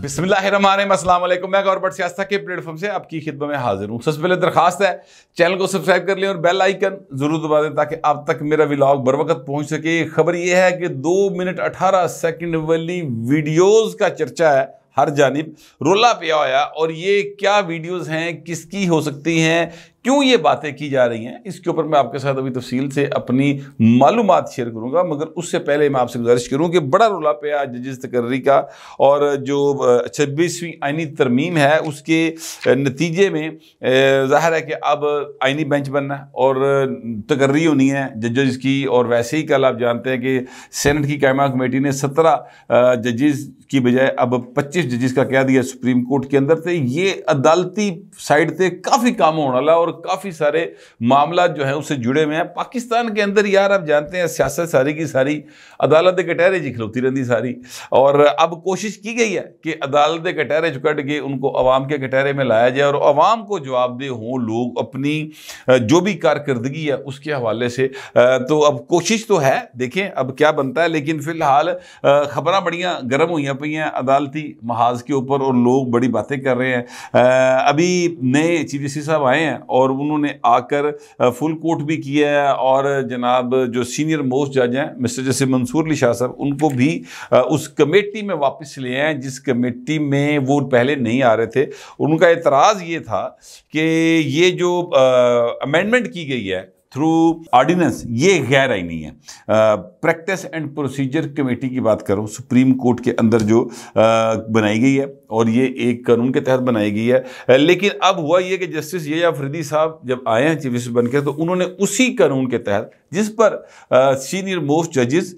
बिस्मिल्लाम मैं सियासत के प्लेटफॉर्म से आपकी खिदमत में हाजिर हूँ सबसे पहले दरखास्त है चैनल को सब्सक्राइब कर लें और बेल आइकन जरूर दबा दें ताकि आप तक मेरा व्लॉग बर वक्त पहुँच सके खबर यह है कि दो मिनट अठारह सेकेंड वाली वीडियोज़ का चर्चा है हर जानब रोला पिया आया और ये क्या वीडियोज़ हैं किसकी हो सकती हैं क्यों ये बातें की जा रही हैं इसके ऊपर मैं आपके साथ अभी तफसील से अपनी मालूम शेयर करूंगा मगर उससे पहले मैं आपसे गुजारिश करूं कि बड़ा रोला पे आज जजिस तकर्री का और जो छब्बीसवीं आइनी तरमीम है उसके नतीजे में जाहिर है कि अब आइनी बेंच बनना है और तकर्री होनी है जजेज की और वैसे ही कल आप जानते हैं कि सेनेट की कैमा कमेटी ने सत्रह जजेज की बजाय अब पच्चीस जजेस का कह दिया सुप्रीम कोर्ट के अंदर से तो ये अदालती साइड से काफ़ी काम होने वाला और और काफ़ी सारे मामला जो हैं उससे जुड़े हुए हैं पाकिस्तान के अंदर यार आप जानते हैं सियासत सारी की सारी अदालत कटहरे जी खिलौती रहती सारी और अब कोशिश की गई है कि अदालत कटहरे चुकट के उनको अवाम के कटहरे में लाया जाए और अवाम को जवाबदेह हों लोग अपनी जो भी कारकर्दगी है उसके हवाले से तो अब कोशिश तो है देखें अब क्या बनता है लेकिन फ़िलहाल खबर बड़िया गर्म हुई पी हैं अदालती महाज के ऊपर और लोग बड़ी बातें कर रहे हैं अभी नए चीफ जस्टिस साहब आए हैं और और उन्होंने आकर फुल कोर्ट भी किया है और जनाब जो सीनियर मोस्ट जज हैं मिस्टर जैसे मंसूर अली शाह साहब उनको भी उस कमेटी में वापस ले आए जिस कमेटी में वो पहले नहीं आ रहे थे उनका एतराज़ ये था कि ये जो अमेंडमेंट की गई है थ्रू ऑर्डिनेंस ये गैर आइनी है प्रैक्टिस एंड प्रोसीजर कमेटी की बात करूँ सुप्रीम कोर्ट के अंदर जो आ, बनाई गई है और ये एक कानून के तहत बनाई गई है लेकिन अब हुआ ये कि जस्टिस ये आफरीदी साहब जब आए हैं चीफ जस्टिस बनकर तो उन्होंने उसी कानून के तहत जिस पर सीनियर मोस्ट जजेस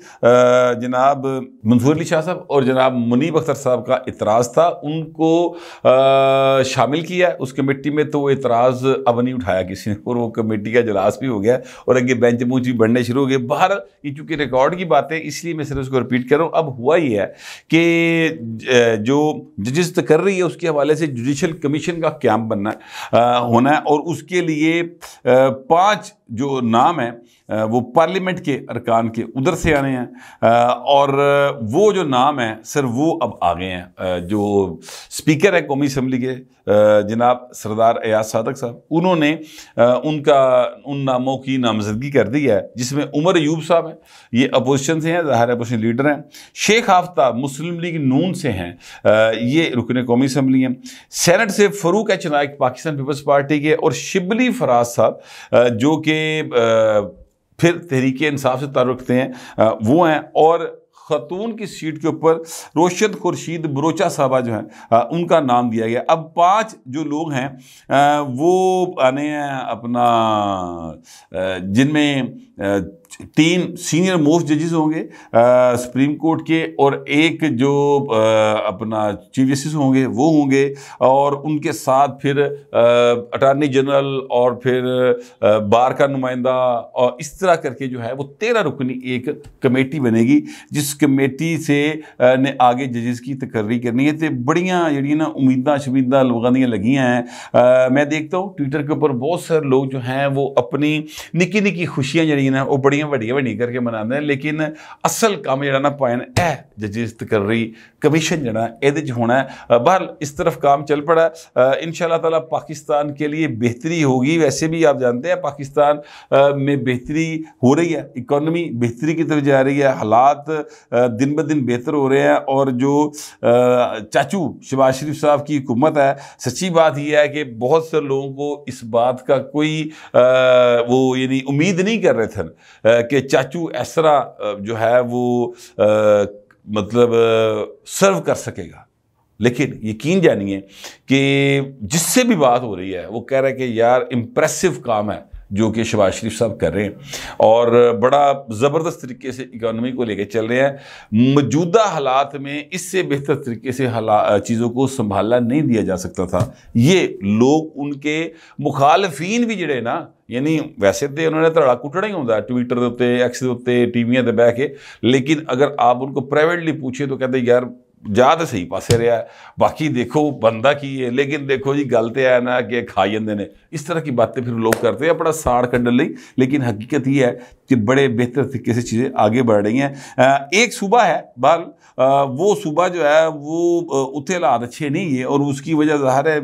जनाब मंसूर अली शाह साहब और जनाब मुनीब अख्तर साहब का इतराज़ था उनको आ, शामिल किया उस कमेटी में तो वो इतराज़ अब नहीं उठाया किसी ने और वो कमेटी का इजलास भी हो गया और अगर बेंच भी बढ़ने शुरू हो गए बाहर ये चूंकि रिकॉर्ड की बात है इसलिए मैं सर उसको रिपीट कर रहा हूँ अब हुआ ये है कि जो जजिस तो कर रही है उसके हवाले से जुडिशल कमीशन का कैंप बनना होना है और उसके लिए पाँच जो नाम है वो पार्लियामेंट के अरकान के उधर से आने हैं और वो जो नाम है सर वो अब आ गए हैं जो स्पीकर है कौमी असम्बली के जनाब सरदार एयाज सादक साहब उन्होंने उनका उन नामों की नामजदगी कर दी है जिसमें उमर यूब साहब हैं ये अपोजिशन से हैं ज़ाहिर अपोजिशन लीडर हैं शेख आफ्ताब मुस्लिम लीग नून से हैं ये रुकन कौमी असम्बली हैं सैनट से फरूक एच नायक पाकिस्तान पीपल्स पार्टी के और शिबली फराज साहब जो कि फिर तहरीक इंसाफ से तार रखते हैं वो हैं और खतून की सीट के ऊपर रोशद खुर्शीद बरोचा साहबा जो हैं उनका नाम दिया गया अब पांच जो लोग हैं वो आने हैं अपना जिनमें तीन सीनियर मोस्ट जजेस होंगे सुप्रीम कोर्ट के और एक जो अपना चीफ जस्टिस होंगे वो होंगे और उनके साथ फिर अटारनी जनरल और फिर बार का नुमाइंदा और इस तरह करके जो है वो तेरह रुकनी एक कमेटी बनेगी जिस कमेटी से ने आगे जजेस की तकर्री करनी है तो बड़ियाँ जड़ी ना उम्मीदा शमीदा लगानियाँ लगी हैं मैं देखता हूँ ट्विटर के ऊपर बहुत सारे लोग जो हैं वो अपनी निकी निकी खुशियाँ जड़ी ना वो बड़ी बड़िया ਵੱਡੀਆਂ ਵੱਡੀਆਂ करके ਮਨਾਉਂਦੇ लेकिन असल काम जरा पॉइंट है जजिस्त कर रही कमीशन जरा ਜਿਹੜਾ होना है बहर इस तरफ काम चल पड़ा इन तला पाकिस्तान के लिए बेहतरी होगी वैसे भी आप जानते हैं पाकिस्तान में बेहतरी हो रही है इकोनमी बेहतरी की तरफ जा रही है हालात दिन ब दिन बेहतर हो रहे हैं और जो चाचू शबाज शरीफ साहब की हुकूमत है सच्ची बात यह है कि बहुत से लोगों को इस बात का कोई वो यानी उम्मीद नहीं कर रहे थे कि चाचू इस जो है वो आ, मतलब सर्व कर सकेगा लेकिन यकीन जानिए कि जिससे भी बात हो रही है वो कह रहा है कि यार इम्प्रेसिव काम है जो कि शबाज शरीफ साहब कर रहे हैं और बड़ा ज़बरदस्त तरीके से इकानमी को लेकर चल रहे हैं मौजूदा हालात में इससे बेहतर तरीके से चीज़ों को संभालना नहीं दिया जा सकता था ये लोग उनके मुखालफी भी जड़े ना यानी वैसे तो उन्होंने धड़ा कुटना ही होता ट्विटर के ਦੇ ਉੱਤੇ ਐਕਸ ਦੇ ਉੱਤੇ बह के लेकिन अगर आप उनको प्राइवेटली पूछे तो कहते ਤਾਂ ਕਹਿੰਦੇ तो सही पासे रहा है बाकी देखो बंदा की है लेकिन देखो जी गल तो है ना कि ਖਾ जाते हैं इस तरह की बातें फिर लोग करते हैं अपना साड़ कंडन ਲਈ लेकिन हकीकत ये है कि बड़े बेहतर तरीके से चीज़ें आगे बढ़ रही हैं एक सूबा है बाल वो सूबा जो है वो उतने हालात अच्छे नहीं है और उसकी वजह ज़ाहिर है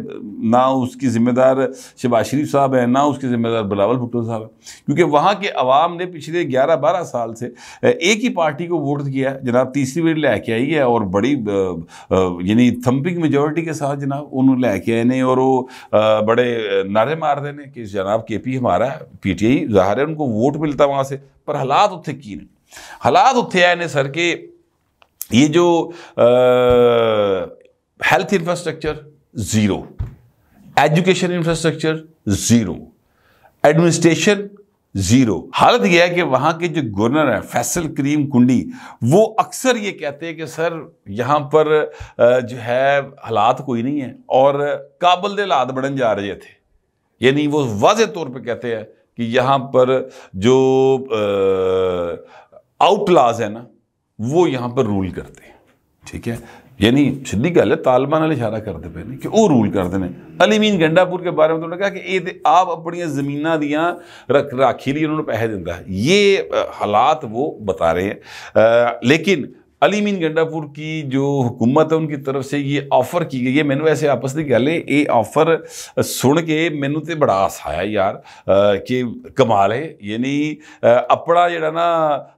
ना उसकी ज़िम्मेदार शहबाज शरीफ साहब हैं ना उसके ज़िम्मेदार बिलावल भुट्टो साहब हैं क्योंकि वहाँ के अवाम ने पिछले ग्यारह बारह साल से एक ही पार्टी को वोट किया जनाब तीसरी बार लेके आई है और बड़ी यानी थंपिंग मेजोरिटी के साथ जनाब उन्होंने लैके आए ਆਏ और वो बड़े नारे मार देने कि जनाब के पी हमारा पी टी आई जाहिर है उनको वोट मिलता वहाँ से पर हालात उत्थे की नहीं हालात उत्थे आए हैं सर के ये जो health infrastructure zero education infrastructure zero administration zero हालत यह है कि वहाँ के जो गवर्नर हैं फैसल करीम कुंडी वो अक्सर ये कहते हैं कि सर यहाँ पर जो है हालात कोई नहीं है और काबल के हालात बढ़न जा रहे थे यानी वो वाज तौर पर कहते हैं कि यहाँ पर जो आउटलाज है ना वो यहाँ पर रूल करते हैं કે એટલે કે સિદ્ધિ કહેતા તાલબાનનો ઈશારો કર દેપે ને કે ઓ રુલ કર દેને અલીમીન ગંડાપુર કે બારે મે તોને કહા કે એ આપ અપણી જમીના દિયા રાખી લી એને પૈસા દેંદા યે हालात વો બતા રહે હે લેકિન अली मीन गंडापुर की जो हुकूमत है उनकी तरफ से ये ऑफर की गई है मैंने वैसे आपस की गल है ये ऑफर सुन के मैनू तो बड़ा आस आया यार कि कमाल है यानी अपना जोड़ा ना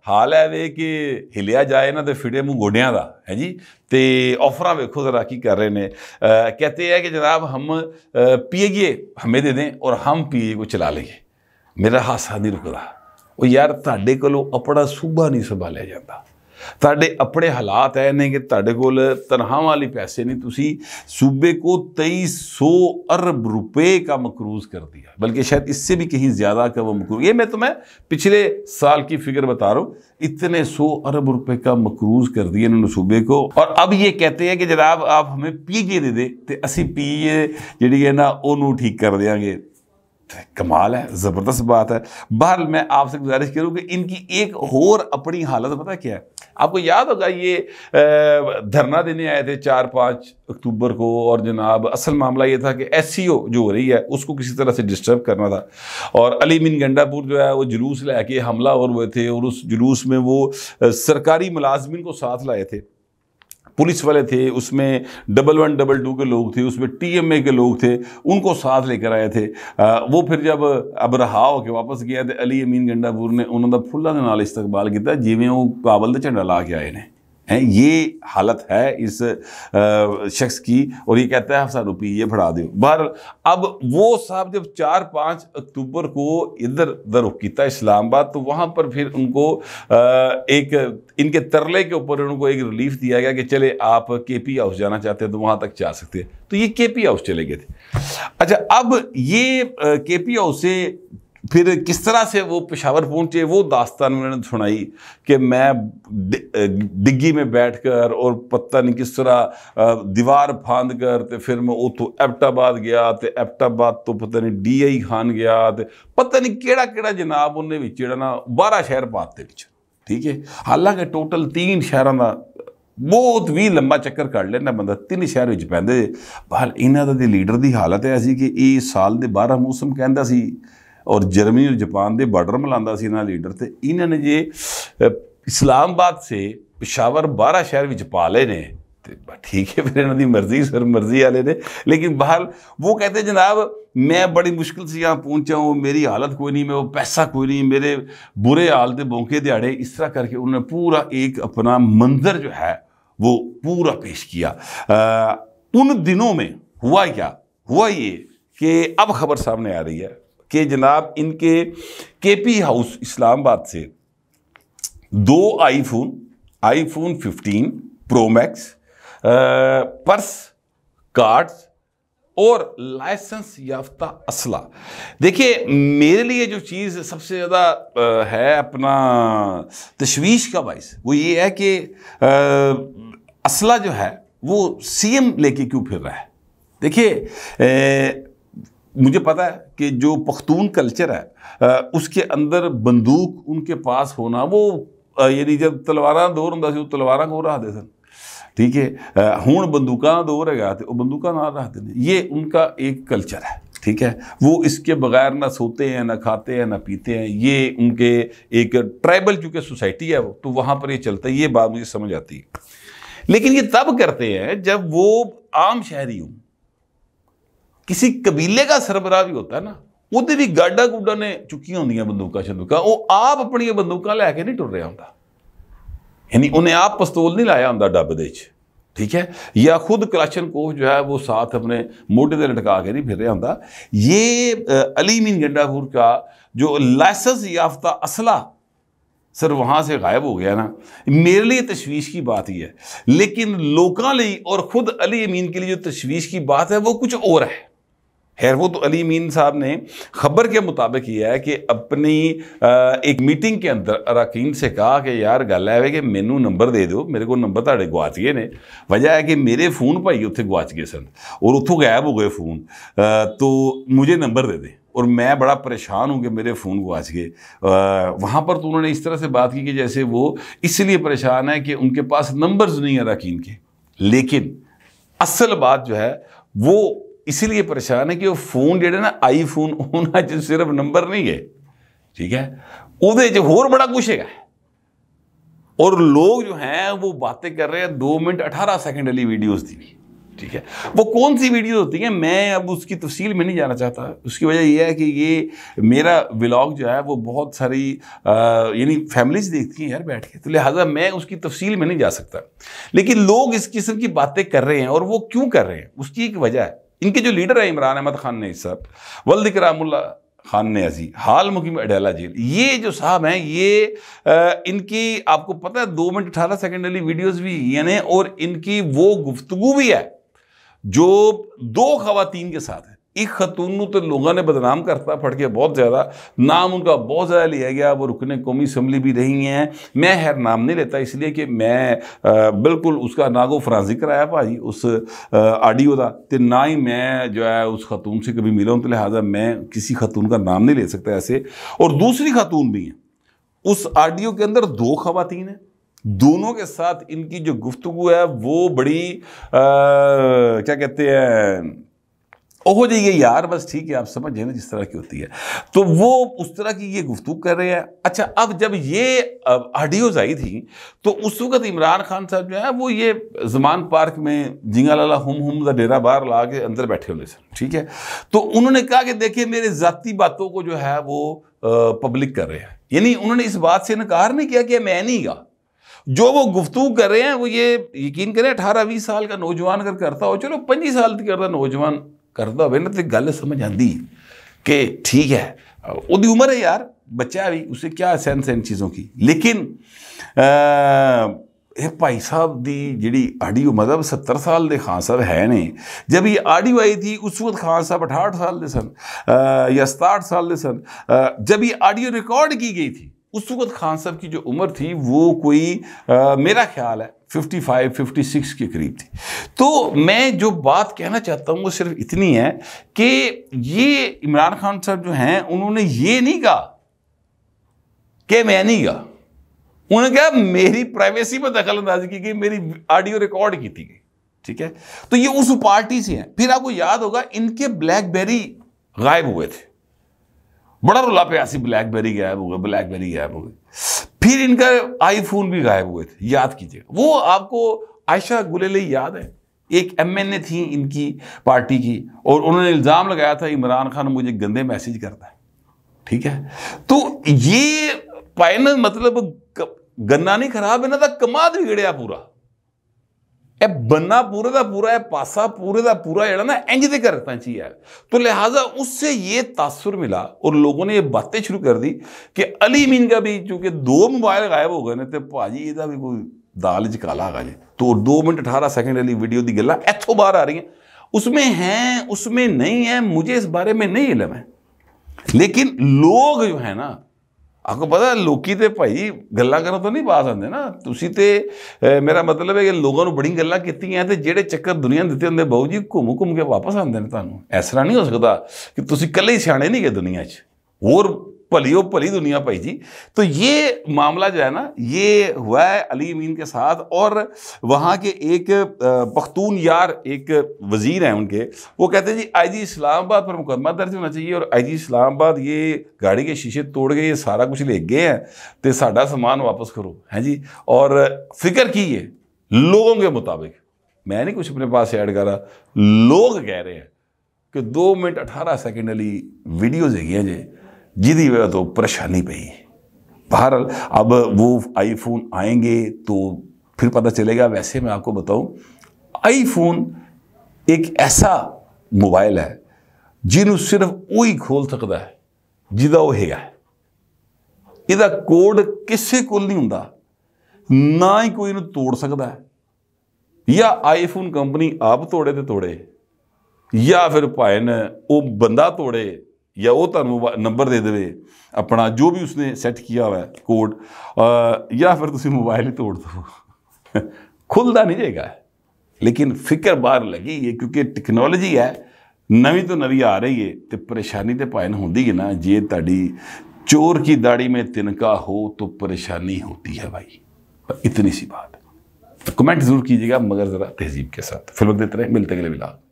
हाल है वे कि हिलिया जाए ना तो फिड़े मुँह गोडिया का है जी तो ऑफर वेखो जरा की कर रहे हैं कहते हैं कि जनाब हम पी हमें दे दें और हम पीए को चला लीए मेरा हादसा नहीं रुकता वो यार ताे को अपना सूबा नहीं संभालिया जाता ਤੁਹਾਡੇ अपने हालात ਐ ने ਕਿ ਤੁਹਾਡੇ ਕੋਲ ਤਨਖਾਹ ਵਾਲੀ ਪੈਸੇ ਨਹੀਂ सूबे को तेई सौ अरब रुपए का मकरूज कर दिया बल्कि शायद इससे भी कहीं ज़्यादा का वो मकरूज ये मैं तो मैं पिछले साल की फिक्र बता रहा हूँ इतने सौ अरब रुपए का मकरूज कर दिया इन्होंने सूबे को और अब ये कहते हैं कि जनाब आप हमें पी के दे दे तो असी पी जी है ना वनू ठीक कर देंगे कमाल है ज़बरदस्त बात है बहरहाल मैं आपसे गुजारिश करूँ कि इनकी एक और अपनी हालत पता क्या है आपको याद होगा ये धरना देने आए थे चार पाँच अक्टूबर को और जनाब असल मामला ये था कि एस जो हो रही है उसको किसी तरह से डिस्टर्ब करना था और अली मिन गंडापुर जो है वो जुलूस के हमला और हुए थे और उस जुलूस में वो सरकारी मुलाजमिन को साथ लाए थे पुलिस वाले थे उसमें डबल वन डबल टू के लोग थे उसमें टीएमए के लोग थे उनको साथ लेकर आए थे आ, वो फिर जब अब हो होकर वापस गया तो अली अमीन गंडापुर ने उन्होंने के नाल इस्तकबाल किया जिमें वो काबल का झंडा ला के आए हैं हैं ये हालत है इस शख्स की और ये कहता है हाँ सानू रुपये ये फड़ा दो बहर अब वो साहब जब चार पाँच अक्टूबर को इधर उधर किया इस्लामाबाद तो वहाँ पर फिर उनको एक इनके तरले के ऊपर उनको एक रिलीफ दिया गया कि चले आप के पी हाउस जाना चाहते हैं तो वहाँ तक जा सकते हैं तो ये के पी हाउस चले गए थे अच्छा अब ये के पी हाउस से ਫਿਰ ਕਿਸ ਤਰ੍ਹਾਂ ਸੇ ਉਹ ਪਸ਼ਾਵਰ ਪਹੁੰਚੇ ਉਹ ਦਾਸਤਾਨ ਉਹਨਾਂ ਨੇ ਸੁਣਾਈ ਕਿ ਮੈਂ ਡਿੱਗੀ ਮੇ ਬੈਠ ਕੇ ਔਰ ਪਤਾ ਨਹੀਂ ਕਿਸ ਤਰ੍ਹਾਂ ਦੀਵਾਰ ਫਾਂਦ ਕੇ ਤੇ ਫਿਰ ਮੈਂ ਉਥੋਂ ਐਪਟਾਬਾਦ ਗਿਆ ਤੇ ਐਪਟਾਬਾਦ ਤੋਂ ਪਤਾ ਨਹੀਂ ਡੀਆਈ ਖਾਨ ਗਿਆ ਤੇ ਪਤਾ ਨਹੀਂ ਕਿਹੜਾ ਕਿਹੜਾ ਜਨਾਬ ਉਹਨੇ ਵਿੱਚ ਜਿਹੜਾ ਨਾ ਬਾਰਾ ਸ਼ਹਿਰ ਬਾਤ ਦੇ ਵਿੱਚ ਠੀਕ ਹੈ ਹਾਲਾਂਕਿ ਟੋਟਲ ਤਿੰਨ ਸ਼ਹਿਰਾਂ ਦਾ ਬਹੁਤ ਵੀ ਲੰਮਾ ਚੱਕਰ ਕੱਢ ਲੈਣਾ ਬੰਦਾ ਤਿੰਨ ਸ਼ਹਿਰ ਵਿੱਚ ਪੈਂਦੇ ਪਰ ਇਹਨਾਂ ਦਾ ਦੀ ਲੀਡਰ ਦੀ ਹਾਲਤ ਐ ਸੀ ਕਿ ਇਹ ਸਾਲ ਦੇ 12 ਮੌਸਮ ਕਹਿੰਦਾ ਸੀ और जर्मनी और जापान के बार्डर मिला लीडर तो इन्होंने जे इस्लामाबाद से पिशावर बारह शहर में पा ले ने ठीक है फिर इन्होंने मर्जी सर मर्जी वाले ने लेकिन बहर वो कहते जनाब मैं बड़ी मुश्किल से यहाँ पहुँचा हूँ मेरी हालत कोई नहीं वो पैसा कोई नहीं मेरे बुरे हाल के बौके दिहाड़े इस तरह करके उन्होंने पूरा एक अपना मंजर जो है वो पूरा पेश किया आ, उन दिनों में हुआ क्या हुआ ये कि अब खबर सामने आ रही है कि जनाब इनके के पी हाउस इस्लामाबाद से दो iPhone iPhone 15 Pro Max purse cards और लाइसेंस याफ्ता असला देखिए मेरे लिए जो चीज़ सबसे ज़्यादा है अपना तशवीश का बायस वो ये है कि असला जो है वो सीएम लेके क्यों फिर रहा है देखिए मुझे पता है कि जो पख्तून कल्चर है उसके अंदर बंदूक उनके पास होना वो यानी जब तलवारा दौर हों ਸੀ को ਤਲਵਾਰਾਂ ਕੋਲ ठीक है हूँ बंदूक दौर है तो बंदूक ना रखते हैं ये उनका एक कल्चर है ठीक है वो इसके बगैर ना सोते हैं ना खाते हैं ना पीते हैं ये उनके एक ट्राइबल चूँकि सोसाइटी है वो तो वहाँ पर ये चलता है ये बात मुझे समझ आती है लेकिन ये तब करते हैं जब वो आम शहरी हूँ किसी कबीले का सरबराह भी होता है ना ਵੀ भी गाडा गुडा ने चुकी होंगे बंदूक शंदूक वो आप अपन बंदूक लैके नहीं टुर रहा ਹੁੰਦਾ यानी उन्हें आप पस्तौल नहीं लाया होंगे डब दे ठीक है या खुद कलाशन कोफ जो है वो साथ अपने मोटे से लटका के नहीं फिर रहा होंगे ये अली मीन गंडापुर का जो लाइसेंस याफ्ता असला सर वहाँ से गायब हो गया ना मेरे लिए तशवीश की बात ही है लेकिन लोगों लिए और ख़ुद अली अमीन के लिए जो तशवीश की बात है वो कुछ और है हैरवत अली मीन साहब ने खबर के मुताबिक यह है कि अपनी एक मीटिंग के अंदर अरकान से कहा कि यार गल है कि मैनू नंबर दे दो मेरे को नंबर गुआच गए ने वजह है कि मेरे फोन भाई उत्थे गुआच गए सन और ਉੱਥੋਂ गायब हो गए फोन तो मुझे नंबर दे दे और मैं बड़ा परेशान हूँ कि मेरे फ़ोन गुआच गए वहाँ पर तो उन्होंने इस तरह से बात की कि जैसे वो इसलिए परेशान है कि उनके पास नंबर्स नहीं है अरकान के लेकिन असल बात जो है वो इसलिए परेशान है कि वो फोन जेड़ा ना आई फोन सिर्फ नंबर नहीं है ठीक है वो 'ਚ ਹੋਰ ਬੜਾ ਕੁਝ और लोग जो हैं वो बातें कर रहे हैं दो मिनट अठारह सेकेंड वाली वीडियोज़ दी भी ठीक है वो कौन सी वीडियो होती है मैं अब उसकी तफसील में नहीं जाना चाहता उसकी वजह यह है कि ये मेरा व्लॉग जो है वो बहुत सारी यानी फैमिलीज देखती हैं यार बैठ के तो लिहाजा मैं उसकी तफसील में नहीं जा सकता लेकिन लोग इस किस्म की बातें कर रहे हैं और वो क्यों कर रहे हैं उसकी एक वजह है इनके जो लीडर है इमरान अहमद खान ने सर वल्द रामुल्ला खान ने अजी हाल मुकीम अडेला जेल ये जो साहब हैं ये आ, इनकी आपको पता है दो मिनट अठारह सेकेंड वाली वीडियोज भी यानी और इनकी वो गुफ्तगु भी है जो दो खातन के साथ एक खतून तो लोगों ने बदनाम करता फट गया बहुत ज़्यादा नाम उनका बहुत ज़्यादा लिया गया वो रुकने कौमी असम्बली भी रही हैं मैं खैर नाम नहीं लेता इसलिए कि मैं आ, बिल्कुल उसका को फ्रांसी कराया भाजी उस आडियो का तो ना ही मैं जो है उस खतून से कभी मिला हूँ तो लिहाजा मैं किसी खतून का नाम नहीं ले सकता ऐसे और दूसरी खातून भी हैं उस आडियो के अंदर दो खातन हैं दोनों के साथ इनकी जो गुफ्तु है वो बड़ी आ, क्या कहते हैं हो जाइए यार बस ठीक है आप समझ जाए ना जिस तरह की होती है तो वो उस तरह की ये गुफ्तु कर रहे हैं अच्छा अब जब ये ऑडियोज आई थी तो उस वक्त इमरान खान साहब जो है वो ये जमान पार्क में जिंगा लाला हम हम का डेरा बार ला के अंदर बैठे हुए सर ठीक है तो उन्होंने कहा कि देखिए मेरे ज़ाती बातों को जो है वो पब्लिक कर रहे हैं यानी उन्होंने इस बात से इनकार नहीं किया कि मैं नहीं गा जो वो गुफ्तु कर रहे हैं वो ये यकीन करें अठारह बीस साल का नौजवान अगर करता हो चलो पंजी साल करता नौजवान करता हो तो गल समझ आती ਆਂਦੀ कि ठीक है वो उम्र है यार बच्चा भी उसे क्या सेंस है इन चीज़ों की लेकिन भाई साहब की जी आडियो मतलब सत्तर साल के खान साहब है ने जब ये आडियो आई थी उस वक्त खान साहब अठाहठ साल के सन या सताहठ साल के सन जब ये आडियो रिकॉर्ड की गई थी उस वक्त खान साहब की जो उम्र थी वो कोई आ, मेरा ख्याल है 55, 56 के करीब थी तो मैं जो बात कहना चाहता हूँ वो सिर्फ इतनी है कि ये इमरान खान साहब जो हैं उन्होंने ये नहीं कहा कि मैं नहीं कहा उन्होंने कहा मेरी प्राइवेसी पर दखल अंदाजी की गई मेरी ऑडियो रिकॉर्ड की थी गई ठीक है तो ये उस पार्टी से हैं फिर आपको याद होगा इनके ब्लैकबेरी गायब हुए थे बड़ा रुला पे ऐसी ब्लैकबेरी गायब हो गए ब्लैकबेरी गायब हो गई फिर इनका आईफोन भी गायब हुए थे याद कीजिए वो आपको आयशा गुलेले याद है एक एम एन ए थी इनकी पार्टी की और उन्होंने इल्ज़ाम लगाया था इमरान खान मुझे गंदे मैसेज करता है ठीक है तो ये पायनल मतलब गन्ना नहीं खराब है ना था तो कमाद बिगड़ा पूरा यह बन्ना पूरे का पूरा है पासा पूरे का पूरा जरा ना इंज के घर चाहिए है तो लिहाजा उससे ये तासुर मिला और लोगों ने ये बातें शुरू कर दी कि अली मीन का भी चूंकि दो मोबाइल गायब हो गए ने तो भाजी यदा भी कोई दाल ਚ आ ਆ तो दो मिनट अठारह सैकेंड वाली वीडियो की गल् इतों बहर आ रही हैं उसमें हैं उसमें नहीं है मुझे इस बारे में नहीं इलम है लेकिन लोग जो है ना ਆਪਕੋ ਪਤਾ ਲੋਕੀ ਤੇ ਭਾਈ ਗੱਲਾਂ ਕਰਨ ਤੋਂ ਨਹੀਂ ਬਾਤ ਆਉਂਦੇ ਨਾ ਤੁਸੀਂ ਤੇ ਮੇਰਾ ਮਤਲਬ ਹੈ ਕਿ ਲੋਕਾਂ ਨੂੰ ਬੜੀ ਗੱਲਾਂ ਕੀਤੀਆਂ ਤੇ ਜਿਹੜੇ ਚੱਕਰ ਦੁਨੀਆ ਦਿੱਤੇ ਹੁੰਦੇ ਬਹੁ ਜੀ ਘੁੰਮ ਘੁੰਮ ਕੇ ਵਾਪਸ ਆਉਂਦੇ ਨੇ ਤੁਹਾਨੂੰ ਐਸਾ ਨਹੀਂ ਹੋ ਸਕਦਾ ਕਿ ਤੁਸੀਂ ਇਕੱਲੇ ਹੀ ਸਿਆਣੇ ਨਹੀਂ ਦੁਨੀਆ 'ਚ ਹੋਰ पलियो पली दुनिया पाई जी तो ये मामला जो है ना ये हुआ है अली अमीन के साथ और वहाँ के एक पख्तून यार एक वजीर हैं उनके वो कहते हैं जी आई जी इस्लामाबाद पर मुकदमा दर्ज होना चाहिए और आई जी इस्लामाबाद ये गाड़ी के शीशे तोड़ गए ये सारा कुछ ले गए हैं तो साढ़ा सामान वापस करो हैं जी और फिक्र की है लोगों के मुताबिक मैं नहीं कुछ अपने पास ऐड करा लोग कह रहे हैं कि दो मिनट अठारह सेकेंड अली वीडियोज है जी ਜਿਹਦੀ ਵਜ੍ਹਾ ਤੋਂ ਪਰੇਸ਼ਾਨੀ ਪਈ ਬਹਰਲ ਅਬ ਉਹ ਆਈਫੋਨ ਆਏਗੇ ਤੋ ਫਿਰ ਪਤਾ ਚਲੇਗਾ ਵੈਸੇ ਮੈਂ ਆਪਕੋ ਬਤਾਉ ਆਈਫੋਨ ਇੱਕ ਐਸਾ ਮੋਬਾਈਲ ਹੈ ਜਿਹਨੂੰ ਸਿਰਫ ਉਹੀ ਖੋਲ ਸਕਦਾ ਹੈ ਜਿਹਦਾ ਉਹ ਹੈਗਾ ਇਹਦਾ ਕੋਡ ਕਿਸੇ ਕੋਲ ਨਹੀਂ ਹੁੰਦਾ ਨਾ ਹੀ ਕੋਈ ਇਹਨੂੰ ਤੋੜ ਸਕਦਾ ਜਾਂ ਆਈਫੋਨ ਕੰਪਨੀ ਆਪ ਤੋੜੇ ਤੇ ਤੋੜੇ ਜਾਂ ਫਿਰ ਭਾਇਨ ਉਹ ਬੰਦਾ ਤੋੜੇ या वो तू नंबर दे दे अपना जो भी उसने सैट किया हुआ कोड या फिर तुम मोबाइल ही तोड़ दो खुलता नहीं जाएगा लेकिन फिक्र बार लगी है क्योंकि टेक्नोलॉजी है नवी तो नवी आ रही है तो परेशानी तो पायन होंगी है ना जे ताड़ी चोर की दाढ़ी में तिनका हो तो परेशानी होती है भाई इतनी सी बात तो कमेंट जरूर कीजिएगा मगर ज़रा तहजीब के साथ फिर वक्त देते रहे मिलते अगले मिला